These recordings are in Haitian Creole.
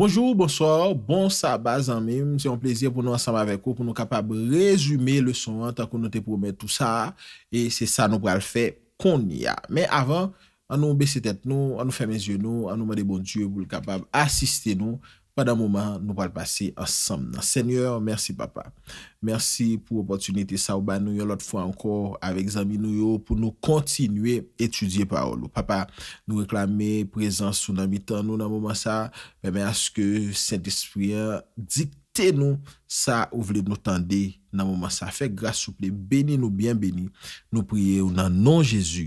Bonjour, bonsoir, bon sabat zanmim, se yon plezier pou nou ansanm avekou pou nou kapab rezume le son an takou nou te pou omet tout sa E se sa nou pral fe kon ni ya Me avan, an nou besi tet nou, an nou fèmè zye nou, an nou made bon diyo pou l kapab asiste nou pa dan mouman nou pal pase ansam nan. Senyor, mersi papa. Mersi pou opotunite sa ou ba nou yon lot fwa ankor avek zami nou yo pou nou kontinue etudye pa ou lou. Papa, nou reklame prezans ou nan mitan nou nan mouman sa, pebe aske Saint-Esprit dikte nou sa ou vlep nou tande nan mouman sa. Fek, gras souple, beni nou, bien beni, nou priye ou nan non-Jesu,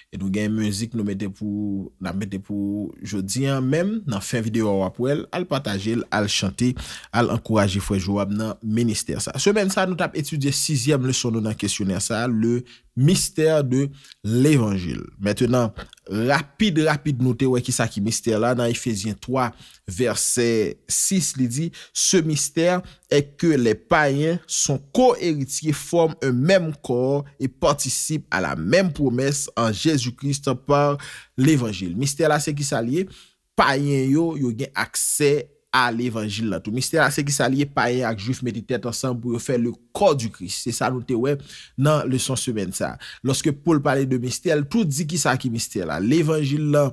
Et nou gen mèzik nou mette pou, nou mette pou jodi an, mèm nan fin videyo wap wèl, al patajel, al chante, al ankoraje fwej wap nan menister sa. Se mèn sa nou tap etudye sizyem lèson nou nan kestyoner sa, le mister de l'évangil. Mètè nan, rapide, rapide nou te wè ki sa ki mister la, nan ifezyen 3 versè 6 li di, se mister e ke lè payen son ko eritye form un mèm kor, e patisip a la mèm promès an jèzu. du Krist pa l'Evangil. Mistè la se ki sa liye, payen yo yo gen akse a l'Evangil la. Tou mistè la se ki sa liye, payen ak juif meditet ansan pou yo fe le ko du Krist. Se sa nou te we nan le son semen sa. Lorske pou l'pare de mistè la, tou di ki sa ki mistè la. L'Evangil la,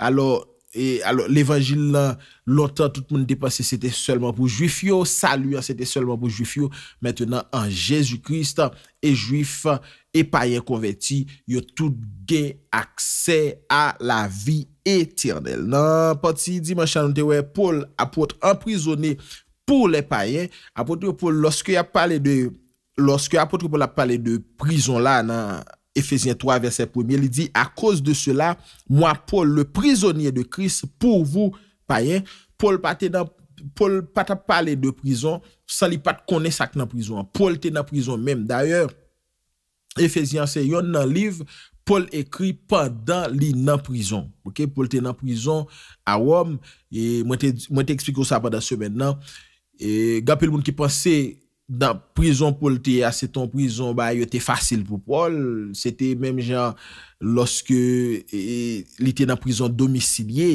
alo Et alors l'évangile l'ontant tout le monde dépasse, c'était seulement pour juifio. Salut, c'était seulement pour juifio. Maintenant, en Jésus-Christ, et juif, et païen converti, yo tout gain accès à la vie éternelle. Non, pote, si dimanche anon te wè, Paul a pote emprisonné pour les païens. A pote que Paul, lorsque a pote que Paul a pote de prison là, nan... Efesien 3, verset 1, il dit, A cause de cela, moi Paul, le prisonnier de Christ, pour vous, païen, Paul pata palé de prison, sa li pat konè sak nan prison. Paul te nan prison mèm. D'ailleurs, Efesien se yon nan liv, Paul ekri pandan li nan prison. Paul te nan prison, a wòm, mwen te eksplik wò sa pandan se mèndan. Gapè l moun ki panse, Dan prizon pou lte a se ton prizon ba yo te fasil pou pol, se te menm jan loske li te nan prizon domisiliye,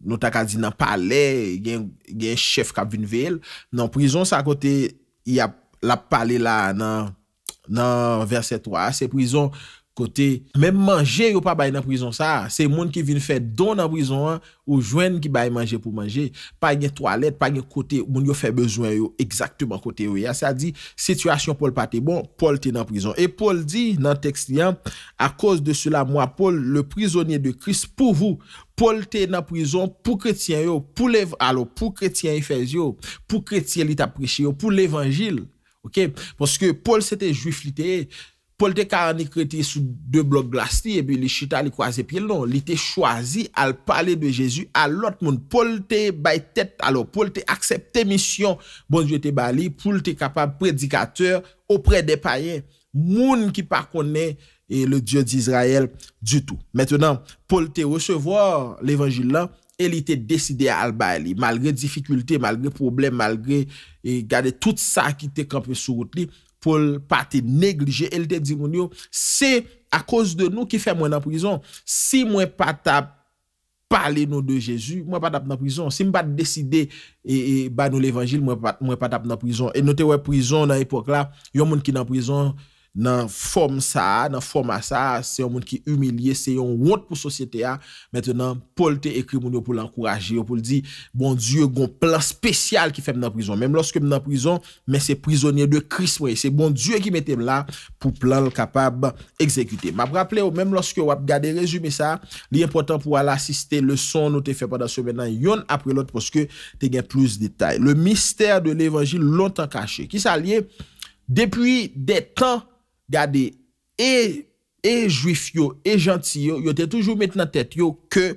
nou ta ka di nan pale, gen chef kap vin vel, nan prizon sa kote la pale la nan verse 3 se prizon, Kote, men manje yo pa bay nan prizon sa, se moun ki vin fè don nan prizon an, ou jwen ki bay manje pou manje, pa gen toalet, pa gen kote, moun yo fè bezwen yo, ekzaktèman kote yo, ya sa di, sitwasyon Paul pa te bon, Paul te nan prizon. E Paul di nan tekst liyan, a koz de sè la mwa Paul, le prizonye de kris pou vous, Paul te nan prizon pou kretien yo, pou kretien y fèz yo, pou kretien li tapreche yo, pou levangil, ok, poske Paul se te juifli te e, Pol te karani kreti sou de blok glas li, e bi li chita li kwaze pi el non. Li te chwazi al pale de Jezu al lot moun. Pol te bay tet alo, pol te aksepte misyon bon je te bali, pol te kapab predikater opre de payen, moun ki pa kone le Diyo di Israel du tou. Metenan, pol te recevo l'Evangile lan, el li te deside al bali. Malgre difikulte, malgre problem, malgre gade tout sa ki te kampi sou route li, pou pa te neglije el te di moun yo, se a koz de nou ki fe mwen nan prizon, si mwen pa ta pale nou de Jezu, mwen pa ta nan prizon, se mwen pa te deside, e ba nou l'evangil, mwen pa ta nan prizon, e nou te wè prizon nan epok la, yon moun ki nan prizon, nan fòm sa, nan fòm a sa, se yon moun ki umilye, se yon wot pou sosyete a, mètè nan pou lte ekri moun yo pou l'ankourajye, yo pou ldi, bon Diyo goun plan spesyal ki fèm nan prizon, mèm lòske m nan prizon, mèm se prizonye de kris mwen, se bon Diyo ki mètèm la pou plan l kapab ekzekyte. Mèm ap rappele, mèm lòske wap gade rezume sa, li yon potan pou wala asiste le son nou te fèm padan sou mènan yon apre lòt pou skè te gen plus detay. Le mistèr de l'évangil lontan kache, ki sa li gade e, e juif yo, e janti yo, yo te toujou met nan tet yo ke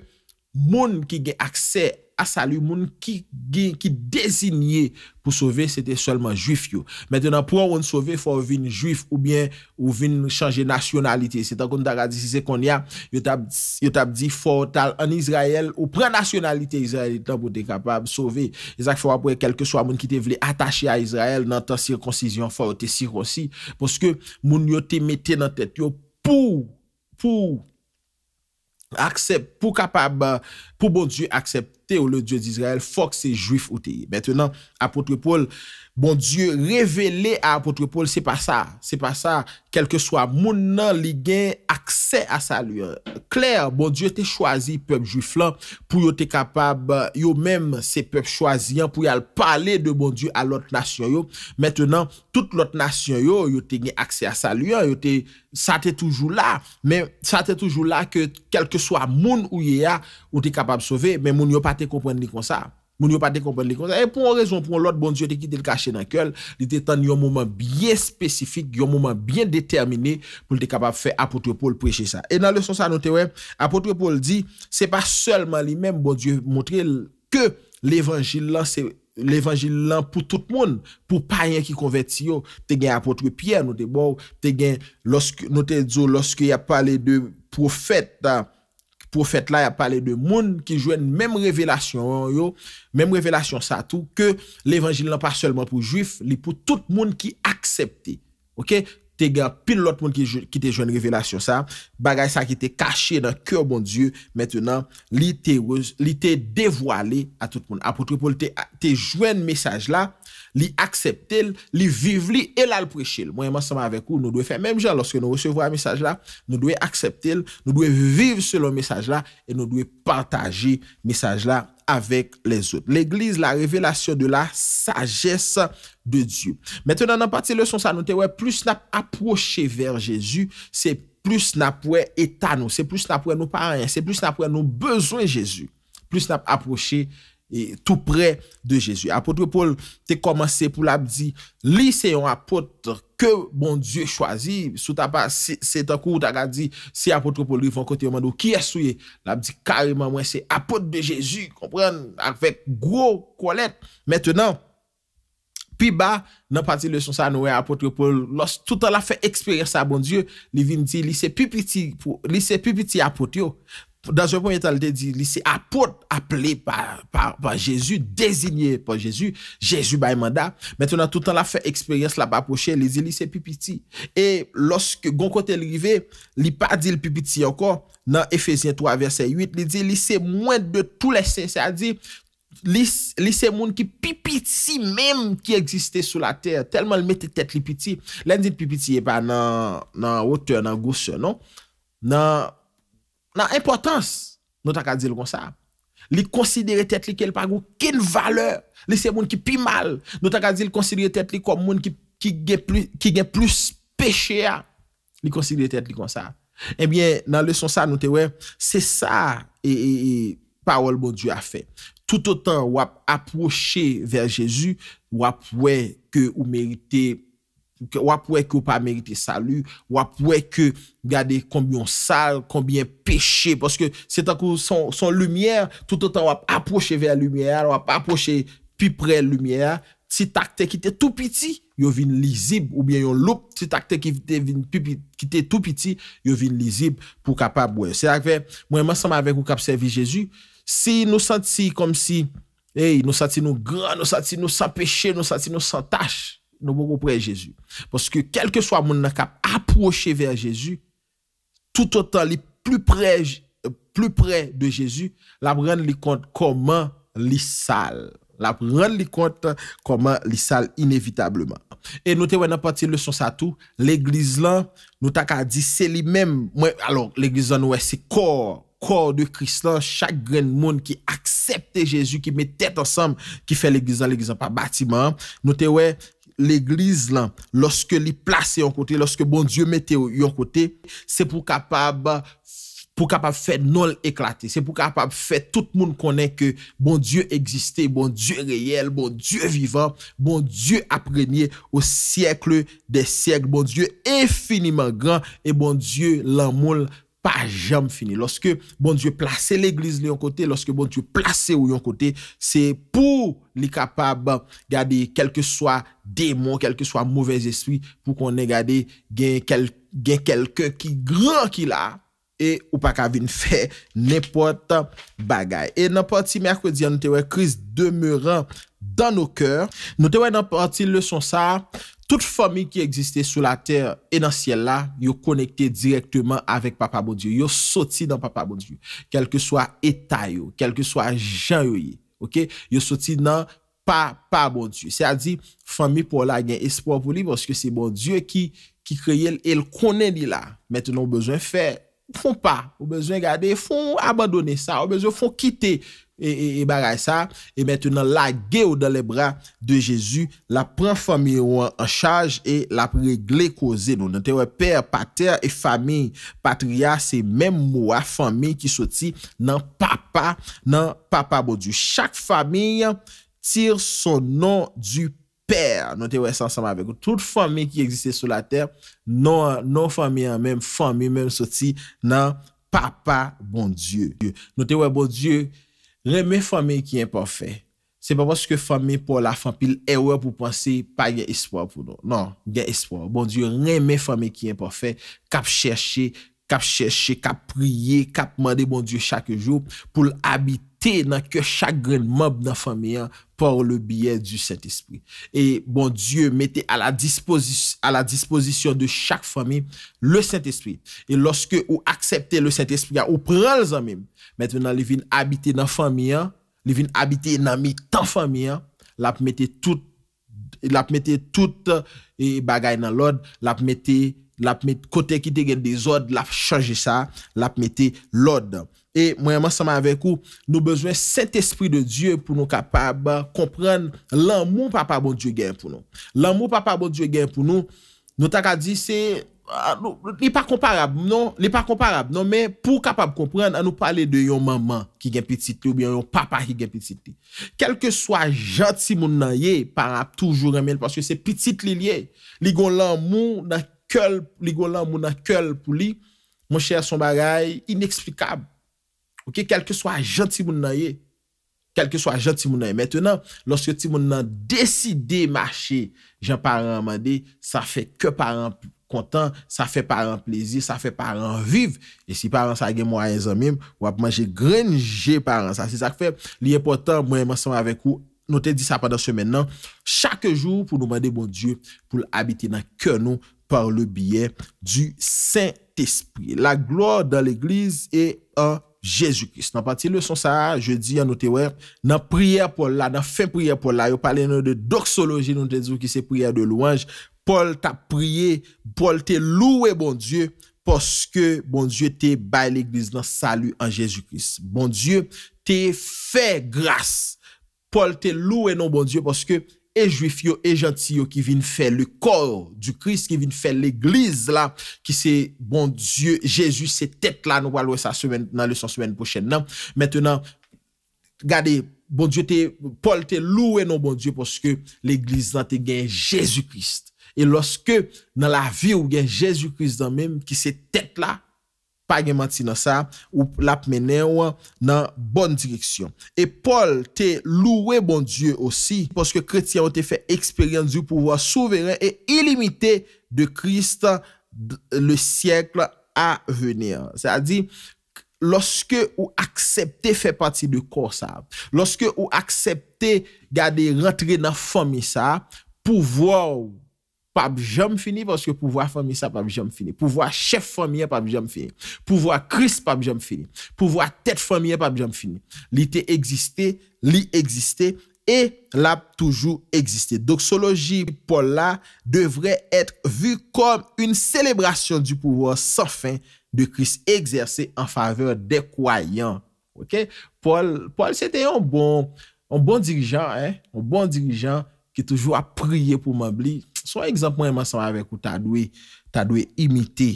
moun ki ge akse yo a sali moun ki desinye pou sove, se te solman juif yo. Mètenan pou an woun sove, fò wè vin juif ou bin chanje nasyonalite. Se tan kon ta radise se kon ya, yo tab di fò tal an Israel, ou pren nasyonalite Israel, tan pou te kapab sove. E zan fò wè pou e kelke so a moun ki te vle atache a Israel, nan tan sirkonsizyon fò wè te sirosi. Pouske moun yo te mette nan tet yo, pou, pou, aksep, pou kapab, pou bon di aksep, ou le Dieu d'Israël, faut que c'est juif ou t'es. Maintenant, apôtre Paul, Bon Diyo, revele a apotropole, se pa sa, se pa sa, kelke swa moun nan li gen akse a sa luyen. Kler, bon Diyo te chwazi pep jwiflan pou yo te kapab, yo menm se pep chwazian pou yal pale de bon Diyo a lot nasyon yo. Metenan, tout lot nasyon yo, yo te gen akse a sa luyen, yo te, sa te toujou la, men sa te toujou la ke kelke swa moun ou ye a, ou te kapab sove, men moun yo pa te kompwen li kon sa. Moun yo pa te kompende kon sa, e pou an rezon pou an lot, bon diyo te kite l kache nan kel, di te tan yon mouman biye spesifik, yon mouman biye determine pou li te kapap fe apotre Paul preche sa. E nan le son sa nou te wè, apotre Paul di, se pa selman li men bon diyo montre ke l evanjil lan, l evanjil lan pou tout moun, pou pa yon ki konvert si yo, te gen apotre Pierre nou te bou, te gen nou te dzo loske ya pale de profet ta. profète la ya pale de moun ki jwen mèm revelasyon yo, mèm revelasyon sa tou, ke l'évangile nan pa sèlman pou jwif, li pou tout moun ki aksepte. Ok? te gen pil lot moun ki te jwen revelasyon sa, bagay sa ki te kache nan kyo bon Diyo, metenan, li te devwale a tout moun. Apotripol, te jwen mesaj la, li akseptel, li vive li, el al prechel. Mwen yaman seman avek ou, nou dwe fe menm jan, loske nou resevo a mesaj la, nou dwe akseptel, nou dwe vive se lon mesaj la, nou dwe pataje mesaj la. avec les autres. L'Église, la révélation de la sagesse de Dieu. Maintenant, dans partie leçon, ça nous ouais, plus approché vers Jésus, c'est plus n'a état nous, c'est plus n'a pas nous parents, c'est plus n'a nous besoin Jésus, plus n'a approché et tout près de Jésus. Apôtre Paul, t'es commencé pour l'abdi, lui c'est apôtre Ke bon Diyo chwazi, sou ta pa, se ta kou ta ga di, se apotropol li fon kote yo mandou, ki asouye, la bi karima mwen se apot de Jezu, kompren, akvek gro kou alet. Metenan, pi ba, nan pati le son sa noue apotropol, los touta la fe eksperyansa bon Diyo, li vin di, li se pi piti apot yo. Dans yon po yon tal de di, li se apote aple pa jesu, designe pa jesu, jesu ba yon manda. Mwen ton an tout an la fe eksperyens la ba poche, li se li se pipiti. E loske gon kote li rive, li pa di li pipiti yon kon, nan Efesien 3 versen 8, li se mwen de tou lesen, sa di, li se moun ki pipiti si menm ki egziste sou la ter, telman li mette tet li pipiti. Len di pipiti yon pa nan nan wote, nan gouse, nan nan nan importans, nou ta ka dizil kon sa ap, li konsidere tet li ke l pa gou, ken valeur, li se moun ki pi mal, nou ta ka dizil konsidere tet li kon moun ki gen plus pechea, li konsidere tet li kon sa ap. Ebyen, nan le son sa nou te we, se sa e, e, e parol bon Diyo a fe, tout otan wap aproche ver Jezu, wap we ke ou merite pechea, Wap wè kè ou pa merite salu, wap wè kè gade kambyon sal, kambyon peche, paske se tak ou son lumiè, tout an wap aposhe vè lumiè, wap aposhe pi pre lumiè, ti tak te kite tout piti, yo vin li zib ou bien yo loup, ti tak te kite tout piti, yo vin li zib pou kapab wè. Se akve mwen masama avek ou kapsevi Jezu, si nou santi kom si, hey, nou santi nou gran, nou santi nou san peche, nou santi nou san tache, nous beaucoup près Jésus. Parce que quel que soit mon qui approché vers Jésus, tout autant les plus près, plus près de Jésus, la prendre les compte comment les sale. La prendre les compte comment les sale inévitablement. Et nous avons partie leçon ça tout, l'église là, nous avons dit c'est lui-même, alors l'église c'est nous c'est corps, corps de Christ chaque grain monde qui accepte Jésus, qui met tête ensemble, qui fait l'église l'église pas bâtiment. Nous avons l'église là lorsque place est en côté lorsque bon dieu mettait en côté c'est pour capable pour capable faire non éclater c'est pour capable faire tout le monde connaît que bon dieu existait bon dieu réel bon dieu vivant bon dieu a au siècle des siècles bon dieu infiniment grand et bon dieu l'amour pas jamais fini. Lorsque bon Dieu place l'église de côté, lorsque bon Dieu place ou un côté, c'est pour les capables garder quel que soit démon, quel que soit mauvais esprit, pour qu'on ait gardé quelqu'un qui grand qu'il a. E ou pa ka vin fè nèpon tan bagay. E nan pati mèkwè diyan nou te wè kriz demeran dan nou kèr. Nou te wè nan pati lè son sa, tout fami ki egziste sou la tèr e nan sèl la, yo konekte direktman avèk papa bon diyo. Yo soti nan papa bon diyo. Kèlke swa etay yo, kèlke swa jan yo ye. Yo soti nan papa bon diyo. Se bon a di, fami pou la gen espo pou li, pwoske se bon diyo ki kreye el konen li la. Mètè nou bezwen fè kreye. Fon pa, ou bezwen gade, ou bezwen fon abandone sa, ou bezwen fon kite e bagay sa. Et maintenant, la guerre dans les bras de Jésus, la première famille en charge et la première église causée. Notre père, pater et famille, patria, c'est même moi, famille qui se tire dans papa, dans papa Baudu. Chaque famille tire son nom du père. Pèr, nou te wè s'ansama avek ou. Tout fòmè ki egziste sou la tèp, nou fòmè yon mèm, fòmè mèm soti nan papa bon dieu. Nou te wè bon dieu, rè mè fòmè ki yon pa fè. Se pa paske fòmè pou la fòmè pil e wè pou pansi, pa gen espoir pou nou. Non, gen espoir. Bon dieu, rè mè fòmè ki yon pa fè, kap chèche. kap chèche, kap priye, kap mande bon Diyo chak yojou pou l'habite nan kè chak gren mòb nan fami ya por le biyè du Saint-Esprit. E bon Diyo mette a la disposisyon de chak fami, le Saint-Esprit. E loske ou aksepte le Saint-Esprit, ya ou prèl zanmim, mette nan li vin habite nan fami ya, li vin habite nan mi tan fami ya, lap mette tout, lap mette tout eh, bagay nan lod, lap mette la ap met kote ki te gen de zode, la ap chanje sa, la ap mette lode. E mwen yaman seman avek ou, nou bezwen set espri de Diyo pou nou kapab kompren lan moun papa bon Diyo gen pou nou. Lan moun papa bon Diyo gen pou nou, nou tak a di se, ah, li pa komparab, non, li pa komparab, non, men pou kapab kompren, an nou pale de yon maman ki gen pitite, ou yon papa ki gen pitite. Kelke swa jat si moun nan ye, para ap toujou remen, paske se pitite li liye, li gon lan moun nan Köl li gwo lan moun nan köl pou li, moun chè a son bagay, ineksplikab. Ok, kelke swa janti moun nan ye, kelke swa janti moun nan ye. Mètè nan, lòske ti moun nan deside mâche jan paran mande, sa fè ke paran kontan, sa fè paran plezi, sa fè paran viv. E si paran sa gen mou a yon zan mèm, wap manje grenje paran sa. Se sak fè, li yon potan, moun yon mason avèk ou, nou te di sa padan semen nan, chak joun pou nou mande moun djou, pou l'abite nan kèn nou, Par le biye du Saint-Esprit. La gloa dan l'Eglise e an Jésus-Christ. Nan pati le son sa, je di anotewe, nan priye a Paul la, nan fe priye a Paul la, yo pale nan de doksoloji nan te di ou ki se priye a de louange, Paul ta priye, Paul te loue bon Dieu, poske bon Dieu te bay l'Eglise nan salu an Jésus-Christ. Bon Dieu te fe grasse, Paul te loue nan bon Dieu poske, e jwifi yo, e janti yo ki vin fè le kor du kris, ki vin fè l'eglise la, ki se, bon dieu, jésus se tèt la, nou pal wè sa semen nan le son semen pochèn nan. Mètè nan, gade, bon dieu te, pol te lou wè nou, bon dieu, poske l'eglise nan te gen jésus kris. E loske nan la vi ou gen jésus kris nan menm, ki se tèt la, Pagye mati nan sa, ou lap mene ou nan bon direksyon. E Paul te louwe bon Diyo osi, poske kretiyan ou te fe eksperyant du pouwa souveren e ilimite de Christ le siyekle a venir. Sa di, loske ou aksepte fe pati de ko sa, loske ou aksepte gade rentre nan fami sa, pouwa ou. Pas jamais fini, parce que pouvoir famille, ça pas jamais fini. Pouvoir chef famille, pas jamais fini. Pouvoir Christ, pas jamais fini. Pouvoir tête famille, pas jamais fini. L'été existait, l'existait et l'a toujours existé. Doxologie Paul là devrait être vu comme une célébration du pouvoir sans fin de Christ exercé en faveur des croyants. OK Paul Paul c'était un bon un bon dirigeant hein, un bon dirigeant qui toujours a prié pour m'abli Son ekzamp mwen manseman avek ou, ta dwe imite.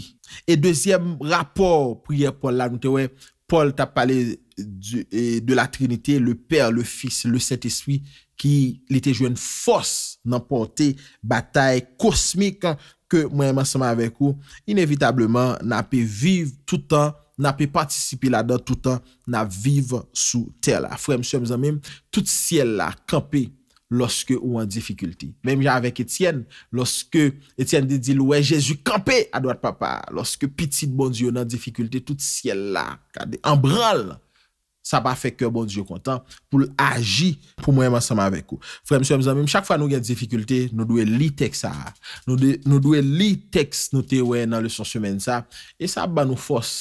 E dezyem rapor, priye Paul la, nou te we, Paul ta pale de la trinite, le per, le fis, le set espri, ki li te jwen fos nan ponte batay kosmik, ke mwen manseman avek ou, inevitableman, nan pe viv toutan, nan pe patisipi la dan toutan, nan viv sou tel. Afre msem zanmim, tout siel la, kampe, loske ou an difikulti. Mem jan avèk Etienne, loske Etienne de di louè jèzu kampe adouat papa, loske pitit bon diyo nan difikulti, tout siel la, kade, an bral, sa pa fèk bon diyo kontan, pou l'aji pou mwen masama avèk ou. Frèm sou, mizan, mem chak fwa nou gen difikulti, nou dwe li tek sa, nou dwe li tek nou te wè nan lè son semen sa, e sa ba nou fòs,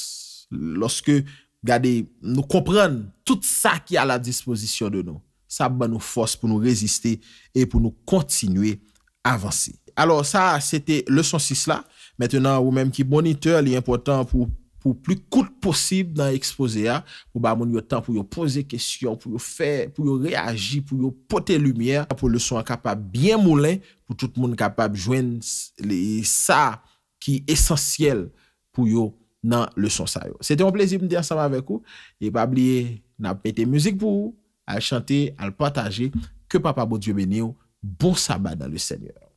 loske, gade, nou komprèn tout sa ki a la dispozisyon de nou. Sa ba nou fos pou nou reziste E pou nou kontinue avanse Alors sa, sete le son sis la Metenan ou menm ki boniteur Li important pou pou pli kout Posibe nan expose a Pou ba moun yo tan pou yo pose kesyon Pou yo fe, pou yo reagi, pou yo pote Lumiere, pou le son kapab bien moulen Pou tout moun kapab jwen Le sa ki esensyel Pou yo nan le son sa yo Sete moun plezib mdi ansama avek ou E pa bliye Nan pete muzik pou ou à chanter, à le partager. Que Papa Bon Dieu bénisse. Bon sabbat dans le Seigneur.